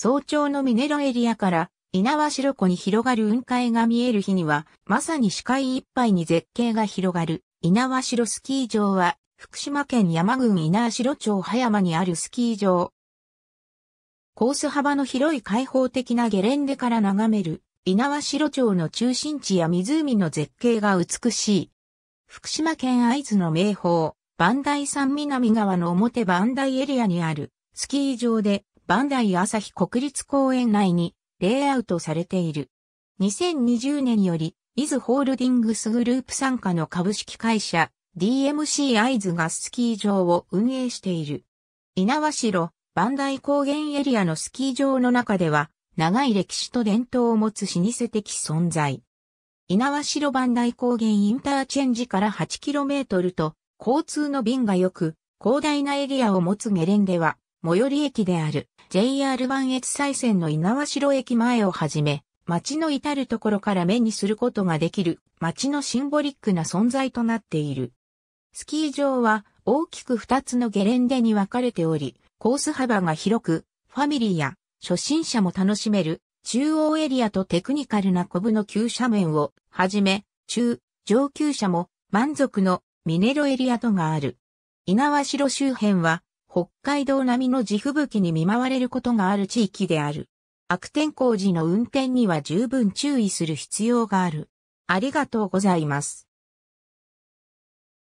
早朝のミネロエリアから稲葉白湖に広がる雲海が見える日には、まさに視界いっぱいに絶景が広がる、稲葉白スキー場は、福島県山郡稲城町葉山にあるスキー場。コース幅の広い開放的なゲレンデから眺める、稲葉城町の中心地や湖の絶景が美しい。福島県会津の名峰、磐梯山南側の表磐梯エリアにある、スキー場でバンダイ朝日国立公園内にレイアウトされている。2020年より、イズホールディングスグループ参加の株式会社 DMC アイズがスキー場を運営している。稲葉城、バンダイ高原エリアのスキー場の中では、長い歴史と伝統を持つ老舗的存在。稲城バンダイ高原インターチェンジから 8km と、交通の便が良く、広大なエリアを持つゲレンデは、最寄り駅である。JR1 越西線の稲苗城駅前をはじめ、街の至るところから目にすることができる街のシンボリックな存在となっている。スキー場は大きく2つのゲレンデに分かれており、コース幅が広く、ファミリーや初心者も楽しめる中央エリアとテクニカルなコブの急斜面をはじめ、中、上級者も満足のミネロエリアとがある。稲苗城周辺は北海道並みの地吹雪に見舞われることがある地域である。悪天候時の運転には十分注意する必要がある。ありがとうございます。